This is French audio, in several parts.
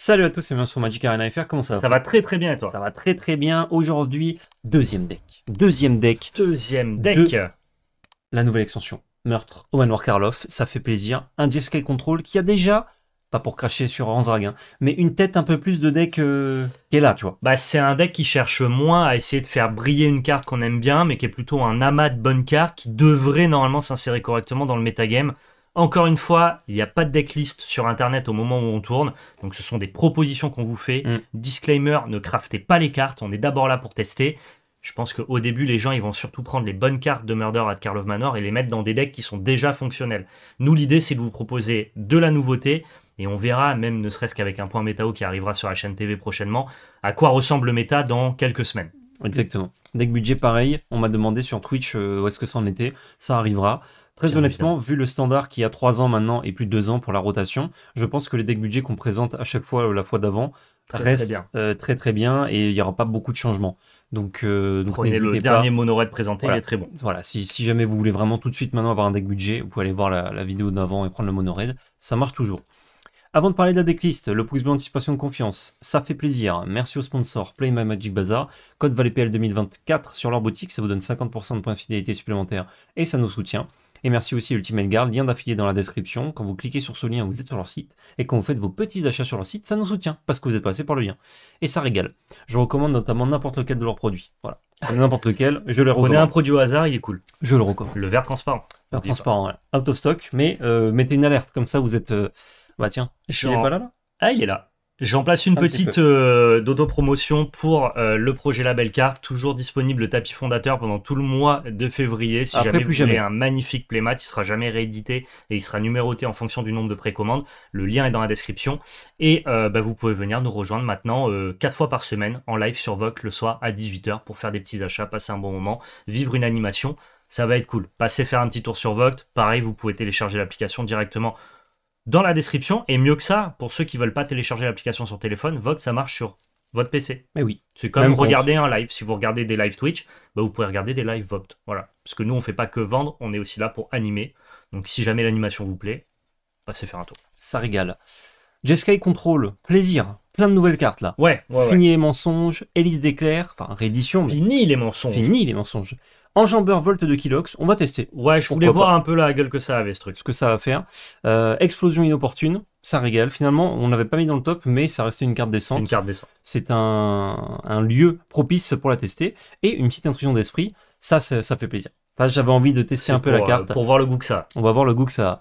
Salut à tous c'est bien sur Magic Arena FR, comment ça va Ça va très très bien et toi Ça va très très bien, aujourd'hui, deuxième deck. Deuxième deck. Deuxième deck La nouvelle extension, Meurtre au manoir Karloff, ça fait plaisir. Un Jeskai Control qui a déjà, pas pour cracher sur Anzragan, hein, mais une tête un peu plus de deck euh, qui est là, tu vois. Bah c'est un deck qui cherche moins à essayer de faire briller une carte qu'on aime bien, mais qui est plutôt un amas de bonnes cartes qui devrait normalement s'insérer correctement dans le metagame. Encore une fois, il n'y a pas de decklist sur Internet au moment où on tourne. Donc ce sont des propositions qu'on vous fait. Mm. Disclaimer, ne craftez pas les cartes. On est d'abord là pour tester. Je pense qu'au début, les gens, ils vont surtout prendre les bonnes cartes de Murder at of Manor et les mettre dans des decks qui sont déjà fonctionnels. Nous, l'idée, c'est de vous proposer de la nouveauté, et on verra, même ne serait-ce qu'avec un point métao qui arrivera sur la chaîne TV prochainement, à quoi ressemble le méta dans quelques semaines. Exactement. Deck budget pareil, on m'a demandé sur Twitch euh, où est-ce que ça en était, ça arrivera. Très honnêtement, vu le standard qui a 3 ans maintenant et plus de 2 ans pour la rotation, je pense que les decks budget qu'on présente à chaque fois euh, la fois d'avant très, restent euh, très bien. très, bien et il n'y aura pas beaucoup de changements. Donc, euh, le dernier mono présenté, il est très bon. Voilà, si, jamais vous voulez vraiment tout de suite maintenant avoir un deck budget, vous pouvez aller voir la, vidéo d'avant et prendre le mono ça marche toujours. Avant de parler de la decklist, le pouce bleu anticipation de confiance, ça fait plaisir. Merci au sponsor Play My Magic Bazaar. Code PL 2024 sur leur boutique, ça vous donne 50% de points de fidélité supplémentaires et ça nous soutient. Et merci aussi Ultimate Guard, lien d'affilié dans la description. Quand vous cliquez sur ce lien, vous êtes sur leur site. Et quand vous faites vos petits achats sur leur site, ça nous soutient parce que vous êtes passé par le lien. Et ça régale. Je recommande notamment n'importe lequel de leurs produits. Voilà. N'importe lequel, je le recommande. Prenez un produit au hasard, il est cool. Je le recommande. Le vert transparent. Vert transparent, ouais. out of stock, mais euh, mettez une alerte, comme ça vous êtes. Euh, bah tiens, il est pas là, là Ah, il est là. J'en place une petite euh, promotion pour euh, le projet Label Card. toujours disponible le tapis fondateur pendant tout le mois de février. Si jamais vous un magnifique playmat, il sera jamais réédité et il sera numéroté en fonction du nombre de précommandes. Le lien est dans la description. Et euh, bah, vous pouvez venir nous rejoindre maintenant quatre fois par semaine en live sur Vogue le soir à 18h pour faire des petits achats, passer un bon moment, vivre une animation. Ça va être cool. Passez faire un petit tour sur Vogue. Pareil, vous pouvez télécharger l'application directement dans la description. Et mieux que ça, pour ceux qui veulent pas télécharger l'application sur téléphone, Vox, ça marche sur votre PC. Mais eh oui. C'est comme regarder un live. Si vous regardez des live Twitch, bah, vous pouvez regarder des live Vox. Voilà. Parce que nous, on fait pas que vendre, on est aussi là pour animer. Donc si jamais l'animation vous plaît, passez bah, faire un tour. Ça régale. Jeskai Control, plaisir. Plein de nouvelles cartes là. Ouais, Fini les mensonges, Hélice d'éclair, enfin réédition. Fini les mensonges. Fini les mensonges. Enjambeur Volt de Kilox, on va tester. Ouais, je voulais voir un peu la gueule que ça avait ce truc. Ce que ça va faire. Euh, explosion inopportune, ça régale. Finalement, on n'avait pas mis dans le top, mais ça restait une carte descente. Une carte descente. C'est un, lieu propice pour la tester. Et une petite intrusion d'esprit, ça, ça, fait plaisir. Enfin, J'avais envie de tester un peu la carte. Euh, pour voir le goût que ça a. On va voir le goût que ça a.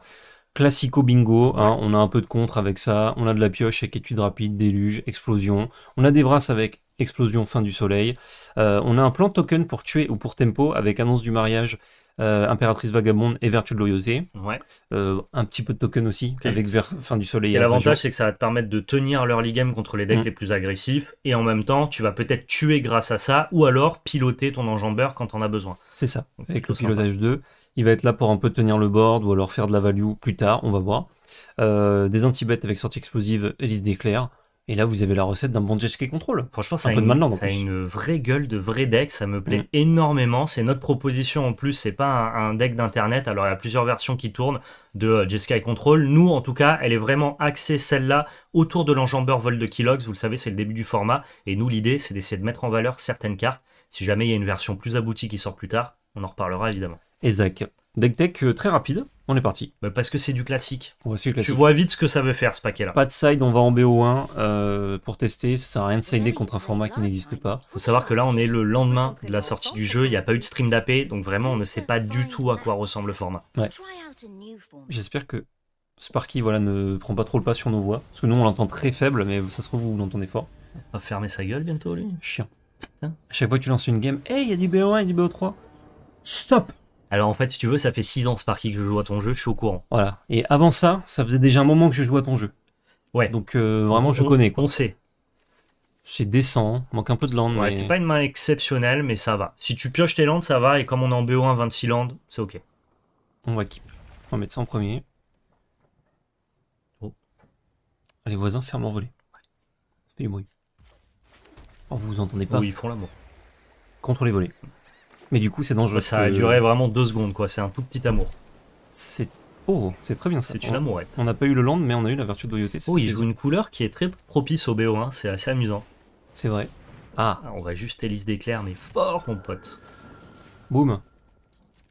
Classico bingo, hein, on a un peu de contre avec ça, on a de la pioche avec étude rapide, déluge, explosion, on a des brasses avec explosion, fin du soleil. Euh, on a un plan token pour tuer ou pour tempo avec annonce du mariage, euh, impératrice vagabonde et vertu de l'oyosé. Ouais. Euh, un petit peu de token aussi avec fin du soleil. l'avantage c'est que ça va te permettre de tenir l'early game contre les decks mm. les plus agressifs et en même temps tu vas peut-être tuer grâce à ça ou alors piloter ton enjambeur quand on a besoin. C'est ça. avec le pilotage 2, il va être là pour un peu tenir le board ou alors faire de la value plus tard, on va voir. des anti-bêtes avec sortie explosive, hélice d'éclair. Et là, vous avez la recette d'un bon Jessica Control. Franchement, ça, un peu une, de ça a une vraie gueule de vrai deck. Ça me plaît mm. énormément. C'est notre proposition en plus. C'est pas un, deck d'internet. Alors, il y a plusieurs versions qui tournent de euh, Jessica Control. Control. Nous, en tout cas, elle est vraiment axée celle-là autour de l'enjambeur vol de Kilox. Vous le savez, c'est le début du format. Et nous, l'idée, c'est d'essayer de mettre en valeur certaines cartes. Si jamais il y a une version plus aboutie qui sort plus tard, on en reparlera évidemment. Exact. Deck deck euh, très rapide. On est parti. Bah, parce que c'est du classique. Tu vois vite ce que ça veut faire ce paquet-là. Pas de side, on va en BO1 euh, pour tester. Ça sert à rien de sider contre un format qui n'existe pas. Faut savoir que là, on est le lendemain de la sortie du jeu. Il n'y a pas eu de stream d'AP, donc vraiment, on ne sait pas du tout à quoi ressemble le format. J'espère que Sparky voilà, ne prend pas trop le pas sur nos voix. Parce que nous, on l'entend très faible, mais ça se trouve, vous l'entendez fort. Il va fermer sa gueule bientôt, lui. Chien. À chaque fois que tu lances une game, hey, il y a du BO1 et du BO3. Stop alors en fait, si tu veux, ça fait 6 ans Sparky que je joue à ton jeu, je suis au courant. Voilà. Et avant ça, ça faisait déjà un moment que je joue à ton jeu. Ouais. Donc euh, vraiment, je connais. On sait. C'est décent, hein. manque un peu de land. Ouais, c'est pas une main exceptionnelle, mais ça va. Si tu pioches tes landes, ça va, et comme on est en BO1 26 landes, c'est ok. On va qui On va mettre ça en premier. Oh. Ah, les voisins ferment voler volet. Ça fait du bruit. Oh, vous vous entendez pas Oui, ils font l'amour. Contre les volets. Mais du coup, c'est dangereux. Ça a duré vraiment deux secondes, quoi. C'est un tout petit amour. C'est. Oh, c'est très bien ça. C'est une amourette. On n'a pas eu le land, mais on a eu la vertu de loyauté. Oh, il joue une couleur qui est très propice au BO1, c'est assez amusant. C'est vrai. Ah. ah. On va juste hélice d'éclair, mais fort, mon pote. Boum.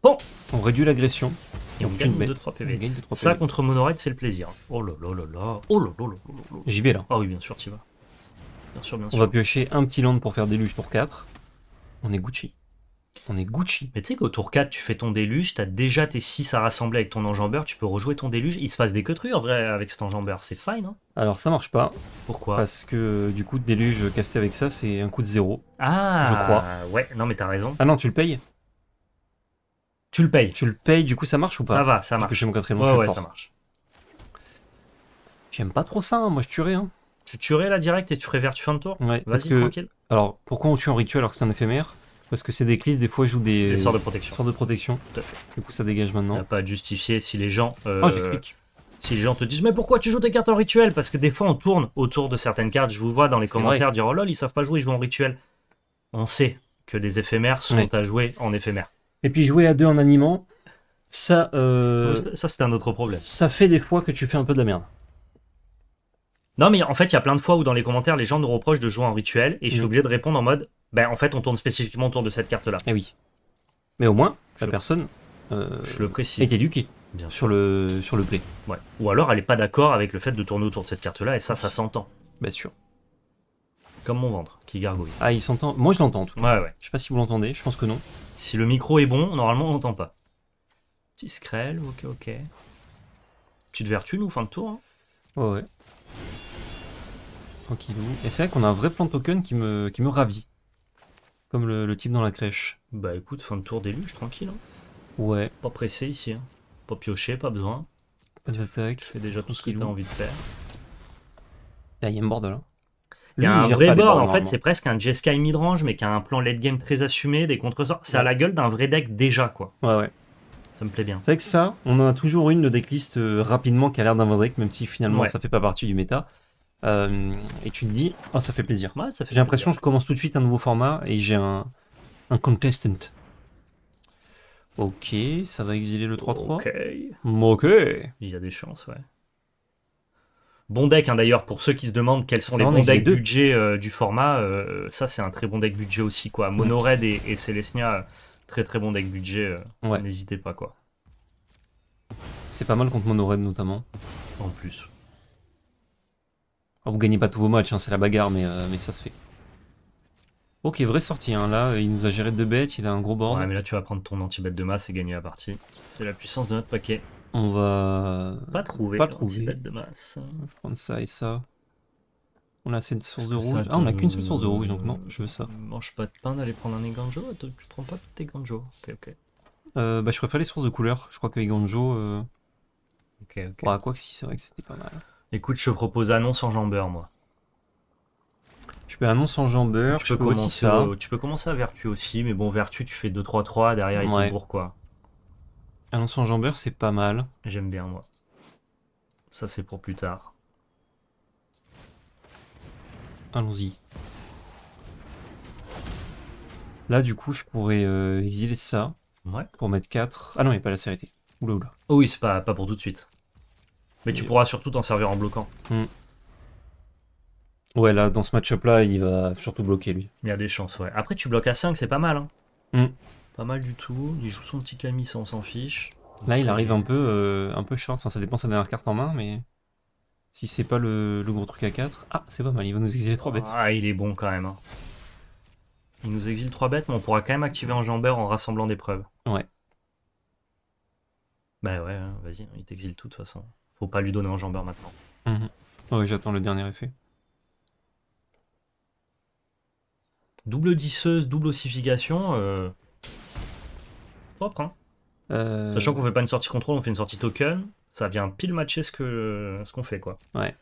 Bon. On réduit l'agression. Et on gagne, 2, 3 PV. Ça contre Monorette, c'est le plaisir. Oh là là là là. Oh là là là là. J'y vais là. Ah oui, bien sûr, tu vas. Bien sûr, bien sûr. On va piocher un petit land pour faire déluge pour 4. On est Gucci. On est Gucci. Mais tu sais qu'au tour 4, tu fais ton déluge, t'as déjà tes 6 à rassembler avec ton enjambeur, tu peux rejouer ton déluge. Il se passe des queutrues en vrai avec cet enjambeur, c'est fine. Hein. Alors ça marche pas. Pourquoi Parce que du coup, déluge casté avec ça, c'est un coup de zéro. Ah Je crois. Ouais, non mais t'as raison. Ah non, tu le payes Tu le payes. Tu le payes, du coup ça marche ou pas Ça va, ça marche. Parce que chez mon quatrième ouais, ouais, ça marche. J'aime pas trop ça, hein. moi je tuerais. Hein. Tu tuerais là direct et tu ferais vert, fin de tour Ouais, Vas-y Tranquille. Alors pourquoi on tue en rituel alors que c'est un éphémère parce que c'est des clés. des fois, jouent des, des de protection. Tout fait. Du coup, ça dégage maintenant. a pas à justifier si les gens. Euh, oh, si les gens te disent, mais pourquoi tu joues des cartes en rituel Parce que des fois, on tourne autour de certaines cartes. Je vous vois dans les commentaires dire, oh lol, ils savent pas jouer, ils jouent en rituel. On sait que les éphémères sont à jouer en éphémère. Et puis, jouer à deux en animant, euh, ça. ça, c'est un autre problème. Ça fait des fois que tu fais un peu de la merde. Non, mais en fait, il y a plein de fois où dans les commentaires, les gens nous reprochent de jouer en rituel et j'ai je mm. de répondre en mode ben, en fait, on tourne spécifiquement autour de cette carte-là. Eh oui. Mais au moins, la personne euh, je le précise. est éduquée Bien sur, le, sur le play. Ouais. Ou alors, elle est pas d'accord avec le fait de tourner autour de cette carte-là, et ça, ça s'entend. Bien sûr. Comme mon ventre, qui gargouille. Ah, il s'entend. Moi, je l'entends en tout cas. Ouais, ouais. Je sais pas si vous l'entendez, je pense que non. Si le micro est bon, normalement, on l'entend pas. Petit ok, ok. Petite vertu, nous, fin de tour. Hein. Ouais, ouais. Tranquillou. Et c'est vrai qu'on a un vrai plan token qui me, qui me ravit le, type dans la crèche. Bah écoute, fin de tour je tranquille. Hein. Ouais. Pas pressé ici. Hein. Pas pioché, pas besoin. Pas déjà tout ce qu'il a envie de faire. il y un board là. Il y a un vrai board, en fait, c'est presque un Jeskai midrange, mais qui a un plan late game très assumé, des contresorts. C'est à la gueule d'un vrai deck déjà, quoi. Ouais, ouais. Ça me plaît bien. C'est que ça, on a toujours une de decklist euh, rapidement qui a l'air d'un vrai deck, même si finalement ça fait pas partie du méta. Euh, et tu te dis, ah, ça fait plaisir. j'ai l'impression que je commence tout de suite un nouveau format et j'ai un, contestant. Ok, ça va exiler le 3-3. Ok. Il y a des chances, ouais. Bon deck, hein, d'ailleurs, pour ceux qui se demandent quels sont les bons decks budget euh, du format, euh, ça c'est un très bon deck budget aussi, quoi. Monored et, et très très bon deck budget, n'hésitez pas, quoi. C'est pas mal contre Monored notamment. En plus. Vous ah, vous gagnez pas tous vos matchs, hein, c'est la bagarre, euh, mais, ça se fait. Ok, vraie sortie. Hein, là, il nous a géré de deux bêtes, il a un gros board. Ouais, mais là, tu vas prendre ton anti bête de masse et gagner la partie. C'est la puissance de notre paquet. On va. Pas trouver pas trouver. de masse. On va prendre ça et ça. On a assez de sources de rouge. Ah, on a qu'une seule source de rouge, donc non, je veux ça. Mange pas de pain d'aller prendre un Eganjo Tu prends pas tes Eganjo Ok, ok. Euh, bah, je préfère les sources de couleur. Je crois que Eganjo. Euh... Ok, quoi que si, c'est vrai que c'était pas mal. Écoute, je te propose annonce en jambeur, moi. Je peux annonce en jambeur, je peux, commencer ça. tu peux commencer à vertu aussi, mais bon, vertu, tu fais 2-3-3, derrière il ouais. te quoi. Annonce en jambeur, c'est pas mal. J'aime bien, moi. Ça, c'est pour plus tard. Allons-y. Là, du coup, je pourrais euh, exiler ça. Ouais. Pour mettre 4. Ah non, il n'y a pas la sérénité. Oula, oula. Oh oui, c'est pas, pas pour tout de suite. Mais tu pourras surtout t'en servir en bloquant. Hmm. Ouais, là, dans ce match-up-là, il va surtout bloquer, lui. Il y a des chances, ouais. Après, tu bloques à 5, c'est pas mal. Hein. Hmm. Pas mal du tout. Il joue son petit Camille, ça, on s'en fiche. Là, il arrive un peu, euh, un peu short. Enfin, ça dépend sa dernière carte en main, mais si c'est pas le, gros truc à 4. Ah, c'est pas mal, il va nous exiler 3 bêtes. Ah, il est bon quand même. Hein. Il nous exile 3 bêtes, mais on pourra quand même activer un jambeur en rassemblant des preuves. Ouais. Bah ouais, hein, vas-y, il t'exile tout de toute façon faut pas lui donner un jambeur maintenant. Mhm. Ah oui, j'attends le dernier effet. Double disseuse, double ossification. Euh, propre, hein. euh, Sachant qu'on fait pas une sortie contrôle, on fait une sortie token. Ça vient pile matcher ce qu'on ce qu'on fait, quoi. Ouais.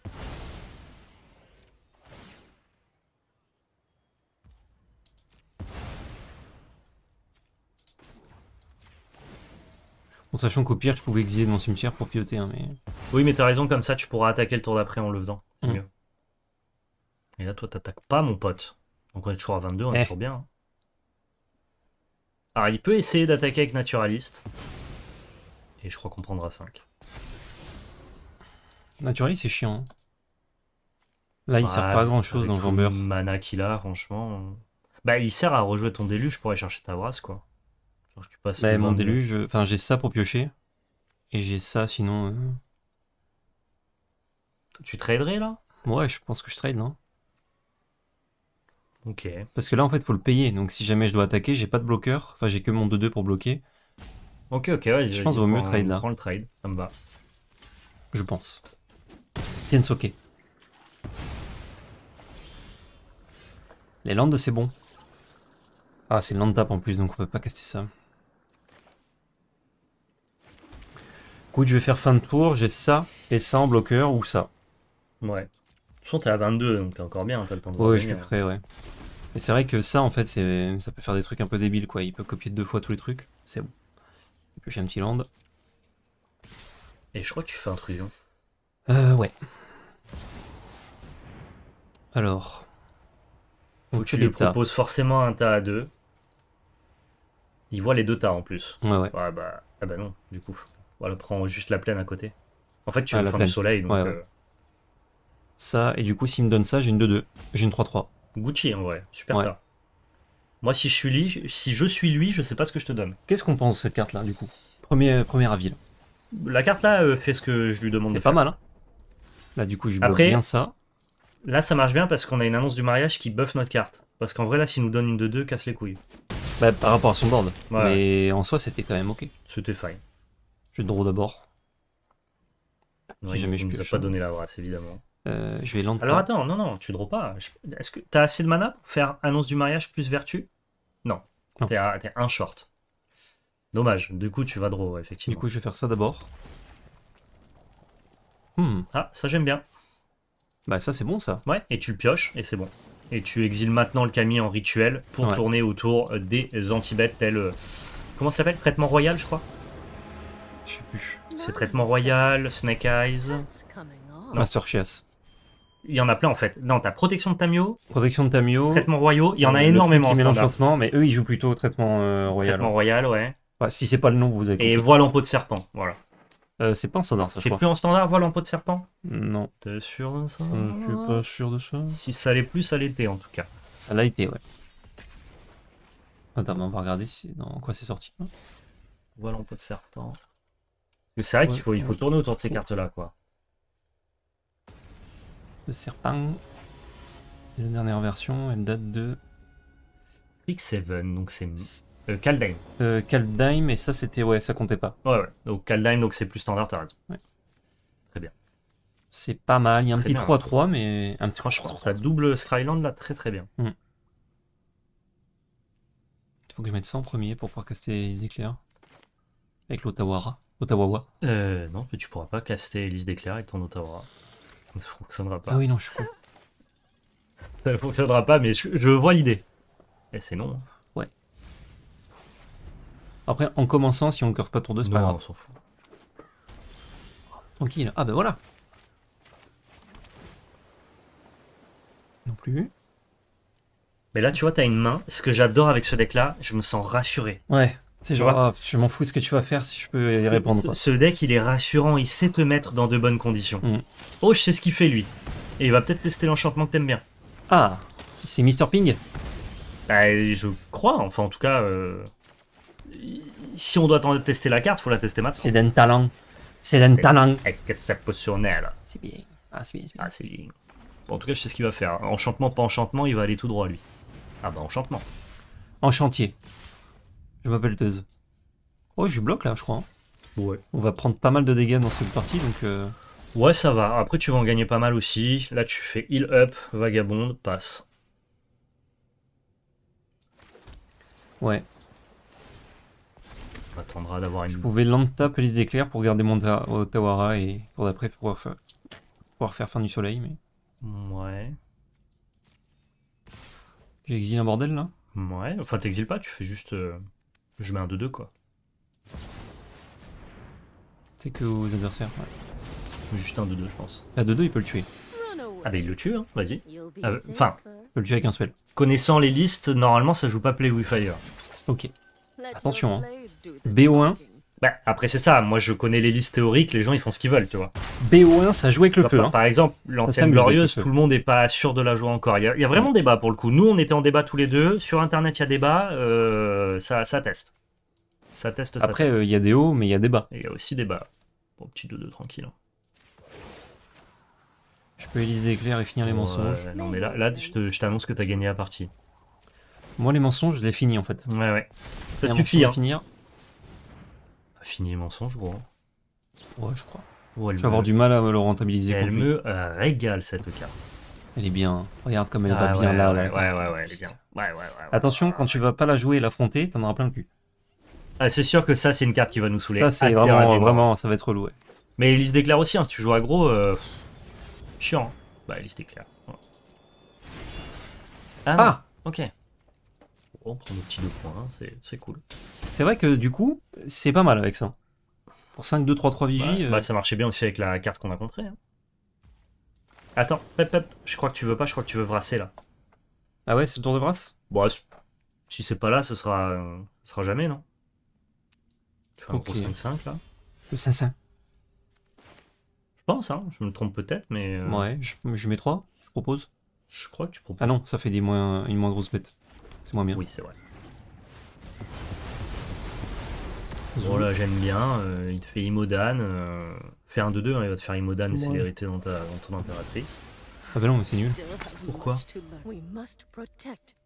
sachant qu'au pire, je pouvais exiler mon cimetière pour piloter. Hein, mais... Oui, mais t'as raison, comme ça, tu pourras attaquer le tour d'après en le faisant. Mm. Et là, toi, t'attaques pas, mon pote. Donc on est toujours à 22, on est eh. toujours bien. Hein. Alors, il peut essayer d'attaquer avec Naturaliste. Et je crois qu'on prendra 5. Naturaliste, c'est chiant. Hein. Là, il sert pas à grand chose dans le Mana qu'il a, franchement. Bah, il sert à rejouer ton déluge pour pourrais chercher ta brasse, quoi tu mon déluge, enfin, j'ai ça pour piocher. Et j'ai ça, sinon. Euh. Tu traderais là Ouais, je pense que je trade, non Ok. Parce que là, en fait, faut le payer. Donc, si jamais je dois attaquer, j'ai pas de bloqueur. Enfin, j'ai que mon 2-2 pour bloquer. Ok, ok, ouais. Je pense qu'il vaut mieux trade là. Prends le trade, ça me Je pense. ok Les landes, c'est bon. Ah, c'est le land tap en plus, donc on peut pas caster ça. Écoute, je vais faire fin de tour, j'ai ça et ça en bloqueur ou ça. Ouais. De toute t'es à 22, donc t'es encore bien, t'as le temps de Ouais, je suis hein. prêt, ouais. Et c'est vrai que ça, en fait, c'est, ça peut faire des trucs un peu débiles, quoi. Il peut copier deux fois tous les trucs, c'est bon. Il j'ai un petit land. Et je crois que tu fais intrusion. Hein. Euh, ouais. Alors. Donc tu lui proposes forcément un tas à deux. Il voit les deux tas en plus. Ouais, ouais. bah, ah bah non, du coup le prend juste la plaine à côté. En fait, tu ah, prendre le soleil. Euh, ça, et du coup, s'il me donne ça, j'ai une 2-2. J'ai une 3-3. Gucci, en vrai. Super ça Moi, si je, suis lui, si je suis lui, je sais pas ce que je te donne. Qu'est-ce qu'on pense de cette carte-là, du coup premier, premier avis. La carte-là euh, fait ce que je lui demande de pas mal, hein. Là, du coup, je Après, bien ça. Là, ça marche bien parce qu'on a une annonce du mariage qui buff notre carte. Parce qu'en vrai, là, s'il nous donne une 2 2 casse les couilles. Bah, par rapport à son board. Mais en soi, c'était quand même ok. C'était fine. Je draw d'abord. si jamais je ne pas donné la race évidemment. Euh, je vais l'entendre. Alors attends, non, non, tu draws pas. Est-ce que t'as assez de mana pour faire annonce du mariage plus vertu Non. T'es, un short. Dommage. Du coup, tu vas draw, effectivement. Du coup, je vais faire ça d'abord. Hmm. Ah, ça j'aime bien. Bah ça c'est bon ça. Ouais, et tu le pioches et c'est bon. Et tu exiles maintenant le Camille en rituel pour tourner autour des antibêtes bêtes tels... Euh, comment ça s'appelle Traitement royal je crois je sais plus. C'est Traitement Royal, Snake Eyes. Master Chess. Il y en a plein en fait. Non, t'as Protection de Tamio. Protection de Tamio. Traitement royal, Il y en a euh, énormément. en mélange mais eux ils jouent plutôt Traitement euh, Royal. Hein. Traitement Royal, ouais. si c'est pas le nom, vous avez. Et Voile en peau de serpent, voilà. Euh, c'est pas en standard, ça. C'est plus en standard, voile en peau de serpent Non. T'es sûr de ça Je suis pas sûr de ça. Si ça l'est plus, ça l'était en tout cas. Ça l'a été, ouais. Attends, on va regarder si... dans quoi c'est sorti. Voile en peau de serpent. C'est vrai qu'il faut, il faut tourner autour de ces cartes-là, quoi. Le serpent, la dernière version, elle date de... X7, donc c'est... Euh, Kaldheim. Euh, Kaldheim, et ça c'était... Ouais, ça comptait pas. Ouais, ouais. Donc Kaldheim, donc c'est plus standard, t'as Très bien. C'est pas mal, il y a un petit 3-3, mais... Un petit 3-3. T'as double Skyland, là, très très bien. Hmm. Il Faut que je mette ça en premier pour pouvoir caster les éclairs. Avec l'Otawara. Ottawa. Euh, non, mais tu pourras pas caster Elise d'éclair avec ton Ottawa. Ça ne fonctionnera pas. Ah oui, non, je crois Ça ne fonctionnera pas, mais je, vois l'idée. Et c'est non. Hein. Ouais. Après, en commençant, si on ne curve pas tour 2, c'est pas grave. on s'en fout. Tranquille. Ah ben voilà. Non plus. Mais là, tu vois, t'as une main. Ce que j'adore avec ce deck-là, je me sens rassuré. Ouais. Ah, je m'en fous ce que tu vas faire si je peux y répondre. Ce deck, il est rassurant, il sait te mettre dans de bonnes conditions. Mm. Oh, je sais ce qu'il fait lui. Et il va peut-être tester l'enchantement que t'aimes bien. Ah, c'est Mr. Ping bah, Je crois, enfin en tout cas. Euh, si on doit tester la carte, faut la tester maintenant. C'est d'un talent. C'est d'un talent. Qu'est-ce que ça pose sur là C'est bien. Ah, c'est bien. Ah, en tout cas, je sais ce qu'il va faire. Enchantement, pas enchantement, il va aller tout droit lui. Ah bah, enchantement. Enchantier. Je m'appelle Teuse. Oh, je bloque là, je crois. Hein. Ouais. On va prendre pas mal de dégâts dans cette partie, donc... Euh. Ouais, ça va. Après, tu vas en gagner pas mal aussi. Là, tu fais heal up, vagabonde, passe. Ouais. On attendra d'avoir une... Je pouvais et les éclairs pour garder mon euh, Tawara et pour d'après pouvoir faire... pouvoir faire fin du soleil, mais... Ouais. J'exile un bordel, là Ouais. Enfin, t'exiles pas, tu fais juste... Euh, je mets un 2-2 quoi. C'est que aux adversaires, ouais. Juste un 2-2 je pense. Un 2-2 il peut le tuer. Ah bah il le tue, hein, vas-y. Ah, euh, enfin, il peut le tuer avec un spell. Connaissant les listes, normalement ça joue pas Play with Fire. Ok. Attention, hein. BO1, bah, après, c'est ça. Moi, je connais les listes théoriques. Les gens, ils font ce qu'ils veulent, tu vois. BO1, ça joue avec le peu. Hein. Par, exemple, l'antenne glorieuse, tout le monde n'est pas sûr de la jouer encore. Il y, a, vraiment débat pour le coup. Nous, on était en débat tous les deux. Sur Internet, il y a débat. Euh, ça, teste. Ça teste, ça Après, euh, il y a des hauts, mais il y a des bas. Il y a aussi des bas. Bon, petit 2-2 tranquille. Hein. Je peux éliser d'éclair et finir les mensonges. non, mais là, je t'annonce que t'as gagné la partie. Moi, les mensonges, je les finis en fait. Ouais, ouais. Ça suffit. Hein. Finir fini les mensonges, gros. Hein. Ouais, je crois. je vais avoir du mal à me le rentabiliser. Elle me euh, régale cette carte. Elle est bien. Regarde comme elle va ah bien là. Ouais, ouais, ouais, elle est bien. Ouais, ouais, ouais, Attention, quand tu vas pas la jouer et l'affronter, t'en auras plein le cul. Ah, c'est sûr que ça, c'est une carte qui va nous saouler. Ça, c'est vraiment, vraiment, ça va être reloué Mais Elise déclare aussi, hein, si tu joues aggro, euh... chiant. Hein. Bah, Elise déclare. Ah, ah Ok. On prend nos petits deux points, c'est cool. C'est vrai que du coup, c'est pas mal avec ça. Pour 5, 2, 3, 3 vigies. bah, bah euh, ça marchait bien aussi avec la carte qu'on a contrée. Hein. Attends, pep, pep, je crois que tu veux pas, je crois que tu veux brasser là. Ah ouais, c'est le tour de vrasse Bon, bah, si c'est pas là, ce sera, euh, sera jamais, non Tu fais un 5-5 là Le 5-5. Je pense, hein, je me trompe peut-être, mais. Euh, ouais, je, mets 3, je propose. Je crois que tu proposes. Ah non, ça fait des moins, une moins grosse bête. C'est moins bien. Oui, c'est vrai. Bon là j'aime bien, euh, il te fait Imodan, euh, fais un 2-2, hein, il va te faire Imodan et c'est l'hérité dans, ton impératrice. Ah bah non mais c'est nul. Pourquoi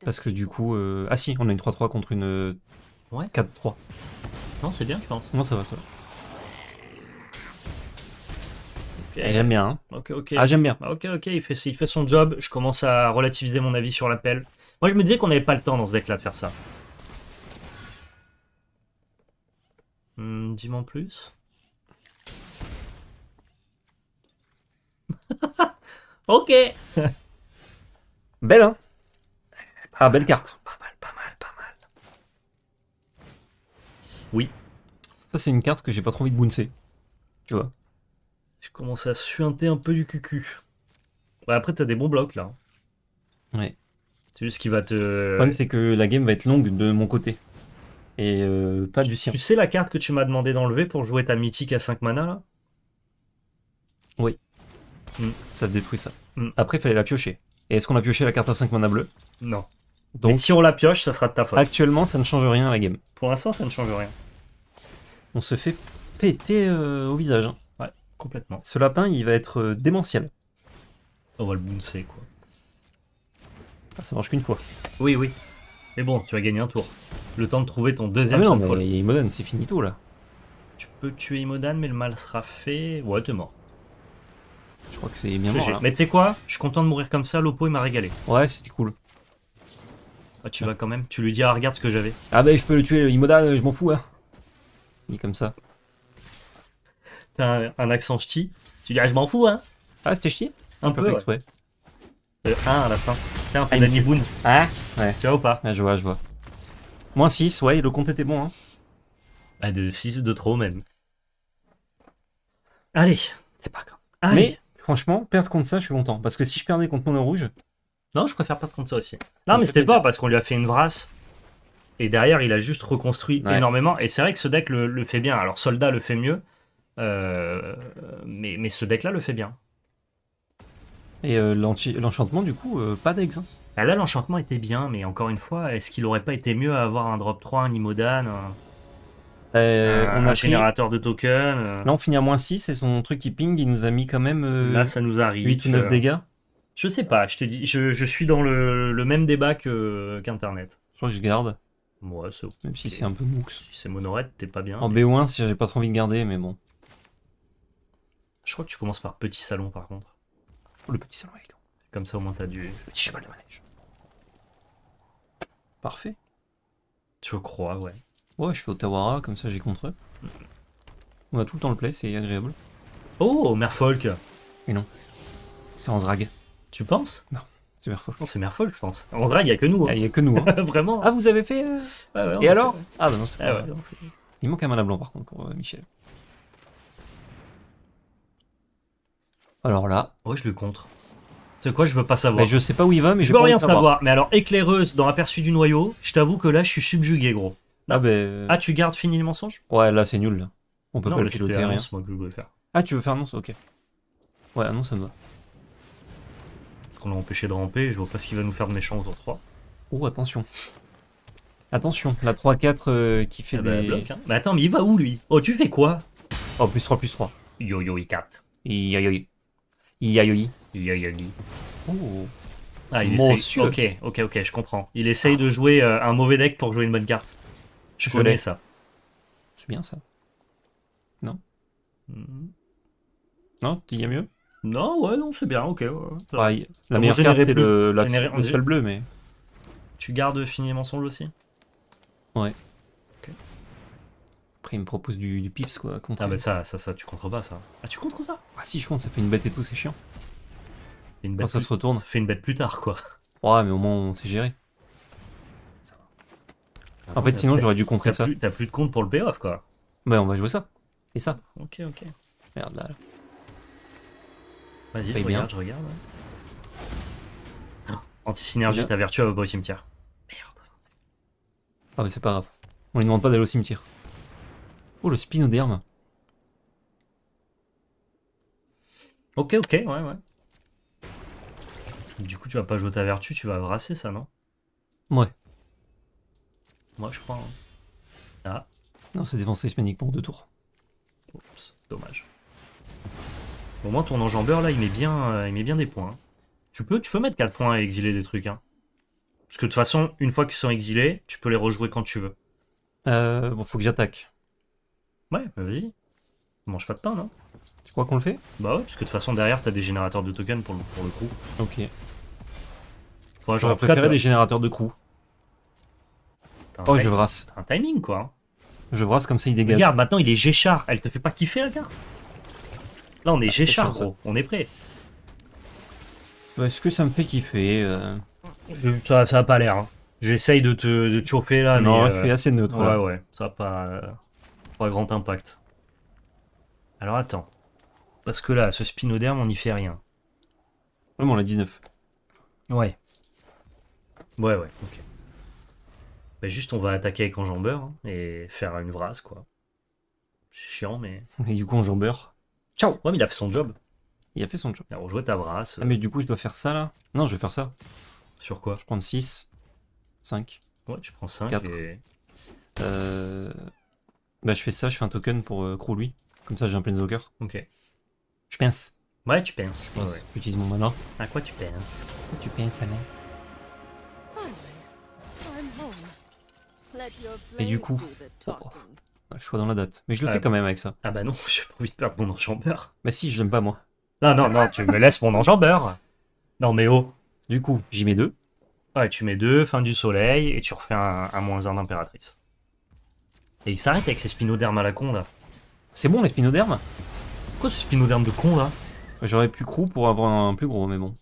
Parce que du coup... Euh, ah si, on a une 3-3 contre une 4-3. Non c'est bien je pense. Non ça va, ça va. Ah, j'aime bien. Hein. Ah j'aime bien. Ah, ok ok, il fait, il fait son job, je commence à relativiser mon avis sur l'appel. Moi, je me disais qu'on n'avait pas le temps dans ce deck-là de faire ça. Hmm, dis-moi plus. ok Belle, hein Ah, belle carte. Pas mal, pas mal, pas mal. Oui. Ça, c'est une carte que j'ai pas trop envie de bouncer. Tu vois Je commence à suinter un peu du cucu. Ouais, après, t'as des bons blocs, là. Ouais. C'est juste va te. Le problème, c'est que la game va être longue de mon côté. Et euh, pas du sien. Tu sais la carte que tu m'as demandé d'enlever pour jouer ta mythique à 5 mana là Oui. Hmm. Ça Ça détruit ça. Hmm. Après, il fallait la piocher. Et est-ce qu'on a pioché la carte à 5 mana bleue Non. Donc, si on la pioche, ça sera de ta faute. Actuellement, ça ne change rien à la game. Pour l'instant, ça ne change rien. On se fait péter euh, au visage. Hein. Ouais, complètement. Ce lapin, il va être euh, démentiel. On va le bouncer, quoi. Ah, ça marche qu'une fois. Oui, oui. Mais bon, tu as gagné un tour. Le temps de trouver ton deuxième. Ah, mais non, mais Imodan, c'est fini tout là. Tu peux tuer Imodan, mais le mal sera fait. Ouais, t'es mort. Je crois que c'est bien mort. Mais tu sais quoi Je suis content de mourir comme ça. Lopo il m'a régalé. Ouais, c'était cool. Ah, tu vas quand même. Tu lui dis, ah, regarde ce que j'avais. Ah, bah, je peux le tuer, Imodan, je m'en fous, hein. Il est comme ça. T'as un, accent ch'ti. Tu dis, ah, je m'en fous, hein. Ah, c'était ch'ti Un, peu, Le euh, à la fin un hein Tu vois ou pas Je vois, je vois. Moins 6, ouais, le compte était bon. Hein. Bah, de 6 de trop même. Allez, c'est pas grave. Mais franchement, perdre contre ça, je suis content. Parce que si je perdais contre mon Rouge. Non, je préfère perdre contre ça aussi. Non, mais c'était pas parce qu'on lui a fait une brasse. Et derrière, il a juste reconstruit énormément. Et c'est vrai que ce deck le, fait bien. Alors, Soldat le fait mieux. Euh, mais ce deck-là le fait bien. Et euh, l'enchantement, du coup, euh, pas d'ex. Hein. Bah là, l'enchantement était bien, mais encore une fois, est-ce qu'il aurait pas été mieux à avoir un drop 3, un Imodan un, euh, générateur de tokens Là, on finit à moins 6 et son truc qui ping, il nous a mis quand même là, ça nous arrive, 8 ou 9 dégâts. Je sais pas, je te dis, je, suis dans le, même débat qu'Internet. je crois que je garde. Même si c'est un peu mooks. Si c'est monorette, t'es pas bien. En B1, si j'ai pas trop envie de garder, mais bon. Je crois que tu commences par petit salon par contre le petit salon Comme ça, au moins, t'as du. Le petit cheval de manège. Parfait. Je crois, ouais. Ouais, je fais Tawara comme ça j'ai contre eux. Mm. On a tout le temps le play, c'est agréable. Oh, Merfolk Mais non, c'est en drag Tu penses Non, c'est Merfolk. c'est Merfolk, je pense. En il n'y a que nous. Il y a que nous. Hein. Ah, hein. Vraiment hein. Ah, vous avez fait euh ah Et alors Ah, bah non, c'est ah pas... Il manque un mana blanc, par contre, pour euh, Michel. Alors là. Ouais, oh, je le contre. C'est quoi, je veux pas savoir. je sais pas où il va, mais je, veux rien savoir. Mais alors, éclaireuse dans l'aperçu du noyau, je t'avoue que là, je suis subjugué, gros. Ah, ben... Euh. ah tu gardes fini le mensonge Ouais, là, c'est nul. On peut pas le piloter. rien. que faire. Ah, tu veux faire annonce Ok. Ouais, annonce, ça me va. Parce qu'on l'a empêché de ramper, je vois pas ce qu'il va nous faire de méchant autour 3. Oh, attention. Attention, la 3-4 euh, qui fait ah bah, des... Hein. Mais attends, mais il va où, lui Oh, tu fais quoi Oh, plus 3, plus 3. Yo-yo, i 4. Yo-yo, Yayoi. Yayoi. Ouh. Ah, il Monsieur. Essaye... Ok, ok, ok, je comprends. Il essaye de jouer euh, un mauvais deck pour jouer une bonne carte. Je, connais ça. C'est bien ça. Non hmm. Non, il y a mieux Non, ouais, non, c'est bien, ok. Ouais. Bah, la meilleure carte, c'est le, seul bleu, mais... Tu gardes fini mensonge aussi Ouais il me propose du, pips, quoi. Contre ah, bah ça, ça, ça, tu contres pas, ça. Ah, tu contres ça Ah, si, je compte, ça fait une bête et tout, c'est chiant. Une Quand ça se retourne. Fais une bête plus tard, quoi. Ouais, mais au moins, on s'est géré. Ça va. en fait, sinon, j'aurais dû contrer ça. T'as plus de compte pour le payoff, quoi. Bah, on va jouer ça. Et ça. Ok, ok. Merde, là. Vas-y, regarde, je regarde. Oh, anti-synergie, ta vertu à vos au cimetière. Merde. Ah, mais c'est pas grave. On lui demande pas d'aller au cimetière. Oh, le spinoderme. Ok, ok, ouais, ouais. Du coup, tu vas pas jouer ta vertu, tu vas brasser ça, non Ouais. Moi, je crois. Hein. Ah. Non, c'est défense hispanique pour deux tours. Oups, dommage. Au moins, ton enjambeur, là, il met bien, euh, il met bien des points. Hein. Tu peux, tu peux mettre 4 points et exiler des trucs. Hein. Parce que de toute façon, une fois qu'ils sont exilés, tu peux les rejouer quand tu veux. Euh, bon, faut que j'attaque. Ouais, bah vas-y. Mange pas de pain, non Tu crois qu'on le fait Bah ouais, parce que de toute façon, derrière, t'as des générateurs de tokens pour le, pour le crew. Ok. Enfin, J'aurais préféré euh, des générateurs de crew. Oh, je brasse. Un timing, quoi. Hein. Je brasse comme ça, il dégage. Regarde, maintenant, il est Géchard. Elle te fait pas kiffer, la carte Là, on est ah, Géchard, gros. On est prêt. Bah, est-ce que ça me fait kiffer euh Ça a pas l'air. Hein. J'essaye de te, chauffer, là. Non, mais, je suis euh, assez neutre. Ouais, ouais. Ça va pas... Pas grand impact. Alors attends. Parce que là, ce spinoderme, on n'y fait rien. Ouais, mais on a 19. Ouais. Ouais, ouais, ok. Bah juste, on va attaquer avec enjambeur hein, et faire une vrasse, quoi. C'est chiant, mais. Et du coup, enjambeur. Ciao Ouais, mais il a fait son job. Il a fait son job. On joue ta brasse. Ah, mais du coup, je dois faire ça là Non, je vais faire ça. Sur quoi Je prends 6, 5. Ouais, tu prends 5 et. Euh, bah je fais ça, je fais un token pour euh, lui. Comme ça j'ai un Planeswalker. Ok. Je pince. Ouais, tu pinces. mon mana. À quoi tu pinces Tu pinces, Alain. Et du coup, oh, oh. Ah, je suis dans la date. Mais je le ah, fais quand même avec ça. Ah bah non, j'ai pas envie de perdre mon enjambeur. Mais bah, si, je l'aime pas moi. Non, non, non, tu me laisses mon enjambeur. Non mais oh. Du coup, j'y mets deux. Ouais, tu mets deux, fin du soleil, et tu refais un, moins un d'impératrice il s'arrête avec ses spinodermes à la con là. C'est bon les spinodermes Pourquoi ce spinoderme de con là J'aurais pu crew pour avoir un plus gros, mais bon.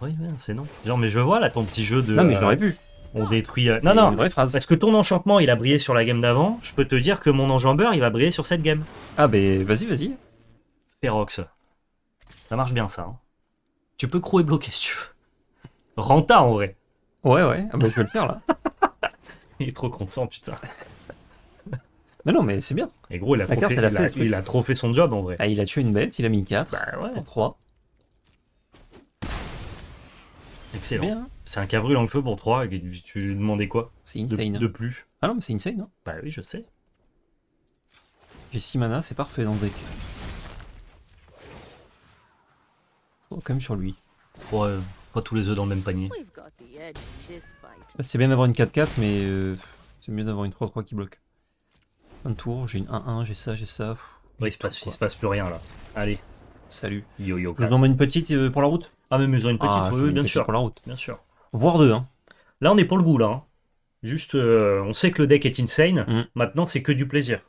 Oui, c'est non. Genre, mais je vois là ton petit jeu de. Non, mais j'aurais euh, pu. On détruit. Euh, non, non. Parce que ton enchantement, il a brillé sur la game d'avant. Je peux te dire que mon enjambeur, il va briller sur cette game. Ah, bah vas-y, vas-y. Perox. Ça marche bien ça. Hein. Tu peux crew et bloquer si tu veux. Renta en vrai. Ouais, ouais. Ah, bah, je vais le faire là. il est trop content, putain. Non, non, mais c'est bien. Et gros, il a, trop fait, son job en vrai. Ah, il a tué une bête, il a mis une 4, bah Pour 3. Excellent. C'est un cavru en le feu pour 3. tu lui demandais quoi C'est insane. De, plus. Ah non, mais c'est insane, non hein. Bah oui, je sais. J'ai 6 mana, c'est parfait dans le deck. Oh, quand même sur lui. Ouais, pas tous les œufs dans le même panier. Bah, c'est bien d'avoir une 4-4, mais euh, c'est mieux d'avoir une 3-3 qui bloque un tour, j'ai une 1-1, j'ai ça, j'ai ça. Ouais, il, se passe, se passe plus rien là. Allez. Salut. Yo yo. vous en une petite euh, pour la route Ah, mais ils ont une petite, ah, Pour la route. Bien sûr. Voire deux. Hein. Là, on est pour le goût là. Hein. Juste, euh, on sait que le deck est insane. Mm. Maintenant, c'est que du plaisir.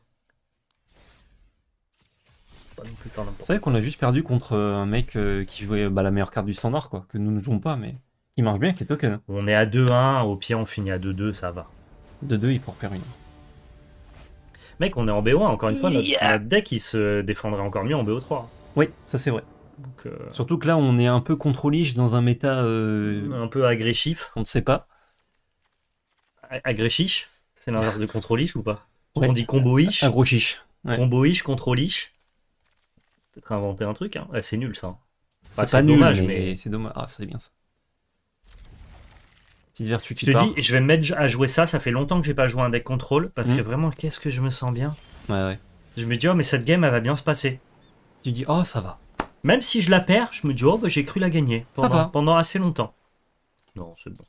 C'est vrai qu'on a juste perdu contre euh, un mec qui jouait bah, la meilleure carte du standard, quoi, que nous ne jouons pas, mais il marche bien, qui est token. Hein. On est à 2-1, au pire on finit à 2-2, ça va. 2-2, il faut refaire une. Mec, on est en BO1, encore une fois, notre, deck il se défendrait encore mieux en BO3. Oui, ça c'est vrai. Euh, Surtout que là, on est un peu contrôliche dans un méta. Euh, un peu agressif. On ne sait pas. A- c'est l'inverse de contrôliche ou pas On dit combo ish, Un gros chiche. combo Peut-être inventer un truc, hein. c'est nul ça. c'est pas dommage, mais, c'est dommage. Ah, ça c'est bien ça vertu Je te dis, je vais me mettre à jouer ça. Ça fait longtemps que j'ai pas joué un deck contrôle parce que hmm. vraiment, qu'est-ce que je me sens bien. Je me dis, oh, mais cette game, elle va bien se passer. Tu dis, oh, ça va. Même si je la perds, je me dis, oh, bah, j'ai cru la gagner pendant, assez longtemps. Non, c'est bon.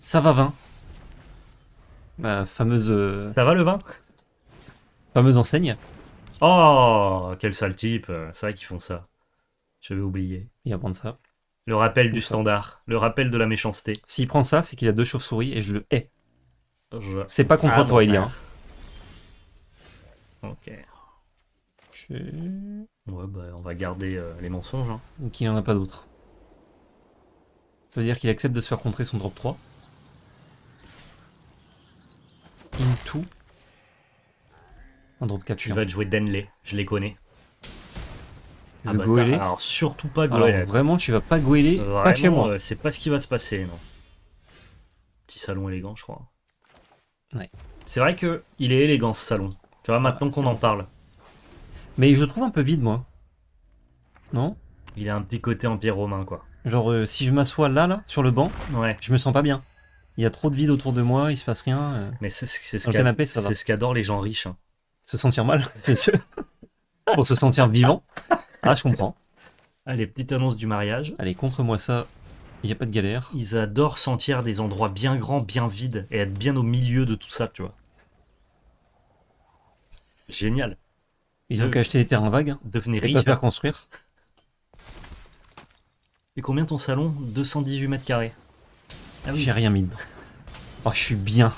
Ça va 20. Bah, fameuse. Euh, ça va le vin Fameuse enseigne. Oh, quel sale type. C'est vrai qu'ils font ça. J'avais oublié. Il y a de ça. Le rappel du standard, le rappel de la méchanceté. S'il prend ça, c'est qu'il a deux chauves-souris et je le hais. C'est pas contre ah, toi, Elia. Ok. Ouais, bah, on va garder euh, les mensonges. Hein. Donc il n'y en a pas d'autres. Ça veut dire qu'il accepte de se faire contrer son drop 3. Into. Un drop 4. Tu vas jouer Denley, je les connais. Ah bah, goéler. alors surtout pas goéler. Alors, vraiment, tu vas pas goéler, pas chez moi. Euh, c'est pas ce qui va se passer, non. Petit salon élégant, je crois. Ouais. C'est vrai que il est élégant ce salon. Tu vois, maintenant ah, qu'on en parle. Mais je trouve un peu vide, moi. Non Il a un petit côté empire romain, quoi. Genre, euh, si je m'assois là, là, sur le banc, ouais. je me sens pas bien. Il y a trop de vide autour de moi, il se passe rien. Euh. Mais c'est ce qu'adorent ce les gens riches. Hein. Se sentir mal, bien sûr. Pour se sentir vivant. Ah, je comprends. Allez, petite annonce du mariage. Allez, contre-moi ça. Il n'y a pas de galère. Ils adorent sentir des endroits bien grands, bien vides, et être bien au milieu de tout ça, tu vois. Génial. Ils ont qu'à acheter des terrains vagues. devenir hein, Devenez riches. construire. Et combien ton salon 218 mètres carrés. Ah J'ai rien mis dedans. Oh, je suis bien.